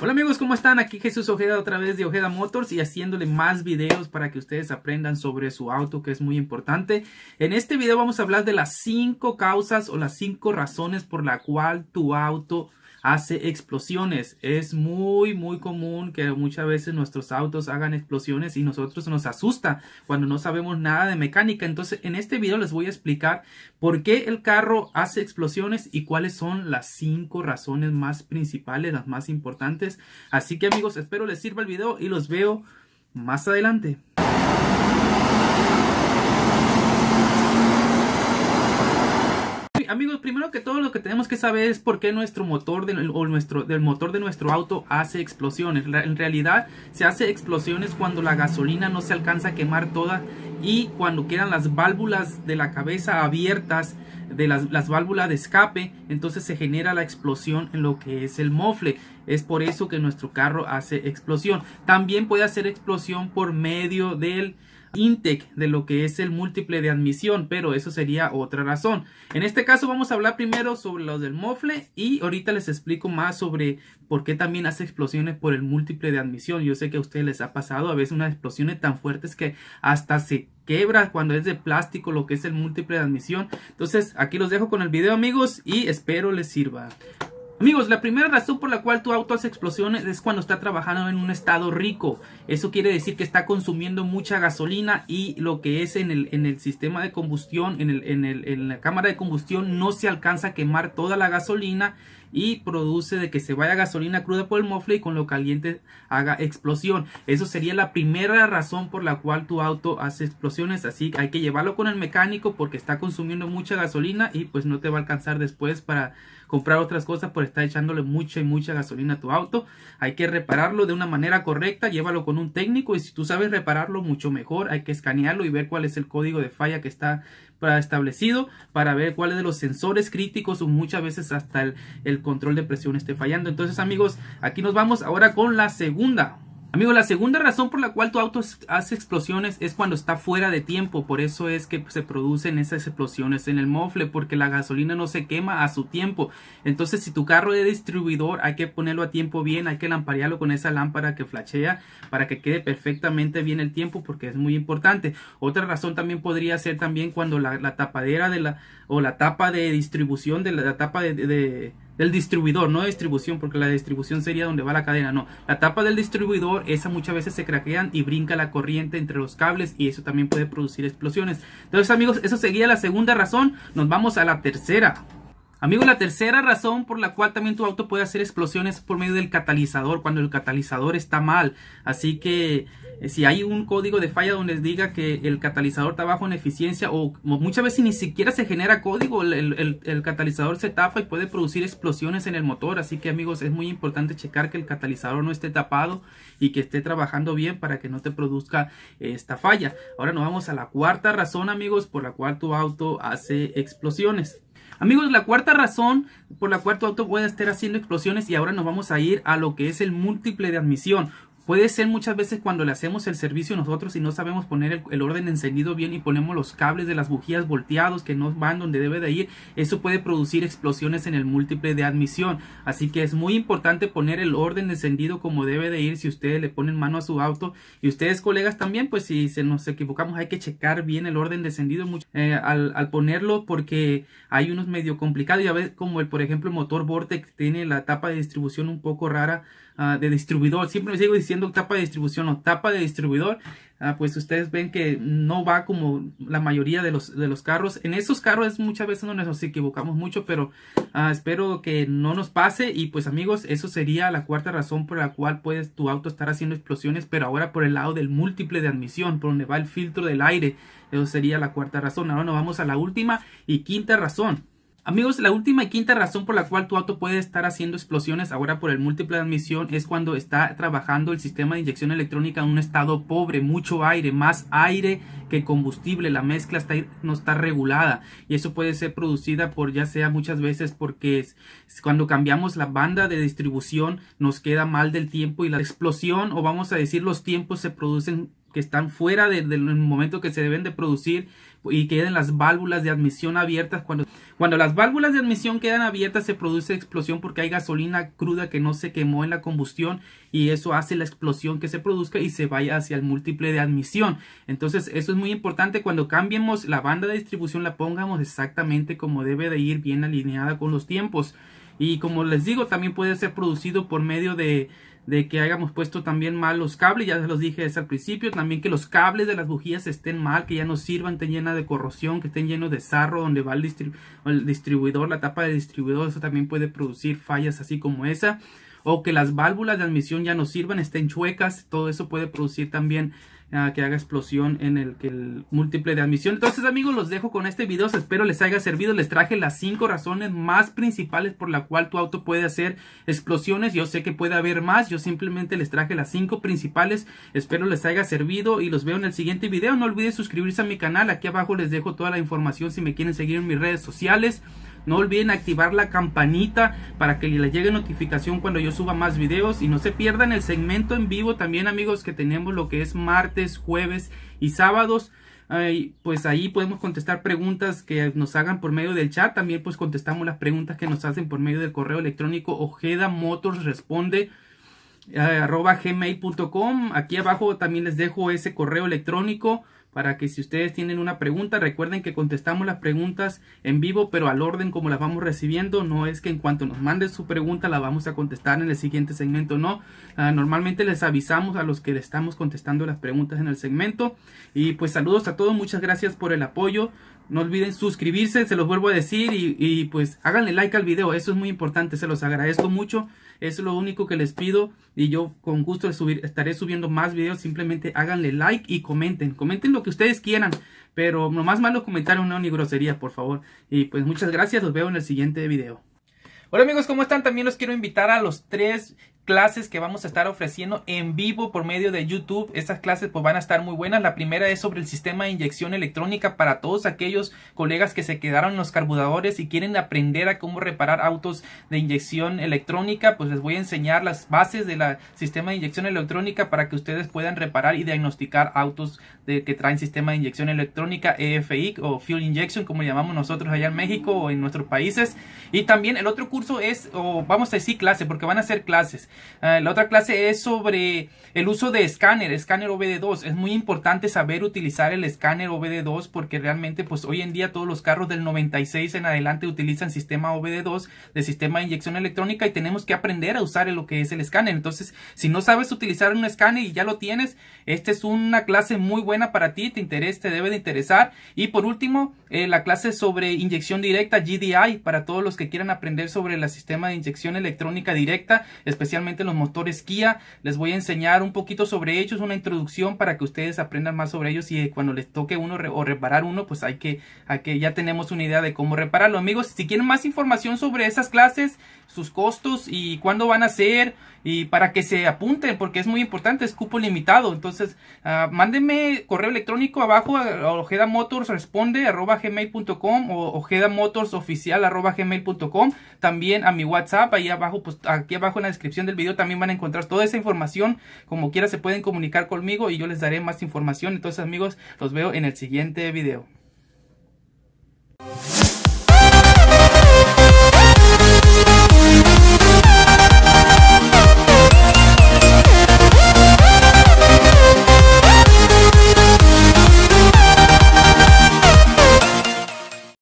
Hola amigos, ¿cómo están? Aquí Jesús Ojeda otra vez de Ojeda Motors y haciéndole más videos para que ustedes aprendan sobre su auto que es muy importante. En este video vamos a hablar de las 5 causas o las 5 razones por la cual tu auto hace explosiones. Es muy, muy común que muchas veces nuestros autos hagan explosiones y nosotros nos asusta cuando no sabemos nada de mecánica. Entonces, en este video les voy a explicar por qué el carro hace explosiones y cuáles son las cinco razones más principales, las más importantes. Así que amigos, espero les sirva el video y los veo más adelante. amigos, primero que todo lo que tenemos que saber es por qué nuestro motor o nuestro, del motor de nuestro auto hace explosiones. En realidad se hace explosiones cuando la gasolina no se alcanza a quemar toda y cuando quedan las válvulas de la cabeza abiertas de las, válvulas de escape, entonces se genera la explosión en lo que es el mofle. Es por eso que nuestro carro hace explosión. También puede hacer explosión por medio del INTEC de lo que es el múltiple de admisión, pero eso sería otra razón. En este caso vamos a hablar primero sobre los del mofle y ahorita les explico más sobre por qué también hace explosiones por el múltiple de admisión. Yo sé que a ustedes les ha pasado a veces unas explosiones tan fuertes que hasta se quebra cuando es de plástico lo que es el múltiple de admisión. Entonces aquí los dejo con el video amigos y espero les sirva. Amigos, la primera razón por la cual tu auto hace explosiones es cuando está trabajando en un estado rico. Eso quiere decir que está consumiendo mucha gasolina y lo que es en el, en el sistema de combustión, en, el, en, el, en la cámara de combustión, no se alcanza a quemar toda la gasolina y produce de que se vaya gasolina cruda por el mofle y con lo caliente haga explosión. Eso sería la primera razón por la cual tu auto hace explosiones. Así que hay que llevarlo con el mecánico porque está consumiendo mucha gasolina y pues no te va a alcanzar después para comprar otras cosas por está echándole mucha y mucha gasolina a tu auto. Hay que repararlo de una manera correcta, llévalo con un técnico y si tú sabes repararlo mucho mejor, hay que escanearlo y ver cuál es el código de falla que está establecido para ver cuáles de los sensores críticos o muchas veces hasta el, el control de presión esté fallando. Entonces amigos, aquí nos vamos ahora con la segunda. Amigo, la segunda razón por la cual tu auto hace explosiones es cuando está fuera de tiempo. Por eso es que se producen esas explosiones en el mofle, porque la gasolina no se quema a su tiempo. Entonces, si tu carro es distribuidor, hay que ponerlo a tiempo bien, hay que lamparearlo con esa lámpara que flashea para que quede perfectamente bien el tiempo, porque es muy importante. Otra razón también podría ser también cuando la, tapadera de la o la tapa de distribución de la, tapa de del distribuidor, no de distribución, porque la distribución sería donde va la cadena, no. La tapa del distribuidor, esa muchas veces se craquean y brinca la corriente entre los cables y eso también puede producir explosiones. Entonces amigos, eso sería la segunda razón, nos vamos a la tercera. Amigos, la tercera razón por la cual también tu auto puede hacer explosiones por medio del catalizador, cuando el catalizador está mal. Así que eh, si hay un código de falla donde diga que el catalizador está bajo en eficiencia o muchas veces ni siquiera se genera código, el catalizador se tapa y puede producir explosiones en el motor. Así que amigos, es muy importante checar que el catalizador no esté tapado y que esté trabajando bien para que no te produzca eh, esta falla. Ahora nos vamos a la cuarta razón amigos por la cual tu auto hace explosiones. Amigos, la cuarta razón por la cual tu auto puede estar haciendo explosiones y ahora nos vamos a ir a lo que es el múltiple de admisión. Puede ser muchas veces cuando le hacemos el servicio nosotros y no sabemos poner el, orden encendido bien y ponemos los cables de las bujías volteados que no van donde debe de ir. Eso puede producir explosiones en el múltiple de admisión. Así que es muy importante poner el orden encendido como debe de ir si ustedes le ponen mano a su auto. Y ustedes colegas también, pues si se nos equivocamos hay que checar bien el orden encendido eh, al, ponerlo porque hay unos medio complicados. Y a veces como el, por ejemplo el motor Vortex tiene la tapa de distribución un poco rara Ah, de distribuidor. Siempre me sigo diciendo tapa de distribución o tapa de distribuidor. Ah, pues ustedes ven que no va como la mayoría de los, de los carros. En esos carros muchas veces nos equivocamos mucho, pero ah, espero que no nos pase. Y pues amigos, eso sería la cuarta razón por la cual puedes tu auto estar haciendo explosiones, pero ahora por el lado del múltiple de admisión, por donde va el filtro del aire. Eso sería la cuarta razón. Ahora nos vamos a la última y quinta razón. Amigos, la última y quinta razón por la cual tu auto puede estar haciendo explosiones ahora por el múltiple admisión es cuando está trabajando el sistema de inyección electrónica en un estado pobre, mucho aire, más aire que combustible, la mezcla está, no está regulada y eso puede ser producida por ya sea muchas veces porque cuando cambiamos la banda de distribución nos queda mal del tiempo y la explosión o vamos a decir los tiempos se producen que están fuera del momento que se deben de producir y queden las válvulas de admisión abiertas. Cuando, cuando las válvulas de admisión quedan abiertas se produce explosión porque hay gasolina cruda que no se quemó en la combustión y eso hace la explosión que se produzca y se vaya hacia el múltiple de admisión. Entonces eso es muy importante cuando cambiemos la banda de distribución la pongamos exactamente como debe de ir bien alineada con los tiempos. Y como les digo, también puede ser producido por medio de, de que hayamos puesto también mal los cables, ya se los dije desde al principio, también que los cables de las bujías estén mal, que ya no sirvan, estén llenas de corrosión, que estén llenos de sarro donde va el, el distribuidor, la tapa del distribuidor, eso también puede producir fallas así como esa o que las válvulas de admisión ya no sirvan, estén chuecas, todo eso puede producir también que haga explosión en el, el, múltiple de admisión. Entonces amigos, los dejo con este video, espero les haya servido, les traje las 5 razones más principales por la cual tu auto puede hacer explosiones, yo sé que puede haber más, yo simplemente les traje las 5 principales, espero les haya servido y los veo en el siguiente video, no olviden suscribirse a mi canal, aquí abajo les dejo toda la información si me quieren seguir en mis redes sociales. No olviden activar la campanita para que les llegue notificación cuando yo suba más videos y no se pierdan el segmento en vivo también amigos que tenemos lo que es martes, jueves y sábados. pues ahí podemos contestar preguntas que nos hagan por medio del chat. También pues contestamos las preguntas que nos hacen por medio del correo electrónico Ojeda Motors Responde eh, arroba gmail.com. Aquí abajo también les dejo ese correo electrónico para que si ustedes tienen una pregunta, recuerden que contestamos las preguntas en vivo, pero al orden como las vamos recibiendo, no es que en cuanto nos mande su pregunta la vamos a contestar en el siguiente segmento, no. Ah, normalmente les avisamos a los que le estamos contestando las preguntas en el segmento. Y pues saludos a todos, muchas gracias por el apoyo. No olviden suscribirse, se los vuelvo a decir y, pues háganle like al video, eso es muy importante, se los agradezco mucho, es lo único que les pido y yo con gusto estaré subiendo más videos, simplemente háganle like y comenten, comenten lo que ustedes quieran, pero nomás malo malo no ni grosería, por favor. Y pues muchas gracias, los veo en el siguiente video. Hola amigos, ¿cómo están? También los quiero invitar a los tres clases que vamos a estar ofreciendo en vivo por medio de YouTube. Estas clases pues van a estar muy buenas. La primera es sobre el sistema de inyección electrónica para todos aquellos colegas que se quedaron en los carburadores y quieren aprender a cómo reparar autos de inyección electrónica. Pues les voy a enseñar las bases del sistema de inyección electrónica para que ustedes puedan reparar y diagnosticar autos de, que traen sistema de inyección electrónica EFI o Fuel Injection como llamamos nosotros allá en México o en nuestros países. Y también el otro curso es, o vamos a decir clase, porque van a ser clases. Ah, la otra clase es sobre el uso de escáner, escáner OBD2. Es muy importante saber utilizar el escáner OBD2 porque realmente pues hoy en día todos los carros del 96 en adelante utilizan sistema OBD2 de sistema de inyección electrónica y tenemos que aprender a usar lo que es el escáner. Entonces, si no sabes utilizar un escáner y ya lo tienes, esta es una clase muy buena para ti, te interesa, te debe de interesar. Y por último, eh, la clase sobre inyección directa GDI para todos los que quieran aprender sobre el sistema de inyección electrónica directa, especialmente los motores Kia. Les voy a enseñar un poquito sobre ellos, una introducción para que ustedes aprendan más sobre ellos y eh, cuando les toque uno o reparar uno, pues hay que, ya tenemos una idea de cómo repararlo. Amigos, si quieren más información sobre esas clases, sus costos y cuándo van a ser y para que se apunten porque es muy importante, es cupo limitado. Entonces, ah, mándenme correo electrónico abajo a Ojeda Motors responde arroba com o Ojeda Motors oficial arroba com, También a mi WhatsApp, ahí abajo, pues aquí abajo en la descripción del vídeo video también van a encontrar toda esa información. Como quiera se pueden comunicar conmigo y yo les daré más información. Entonces amigos, los veo en el siguiente video.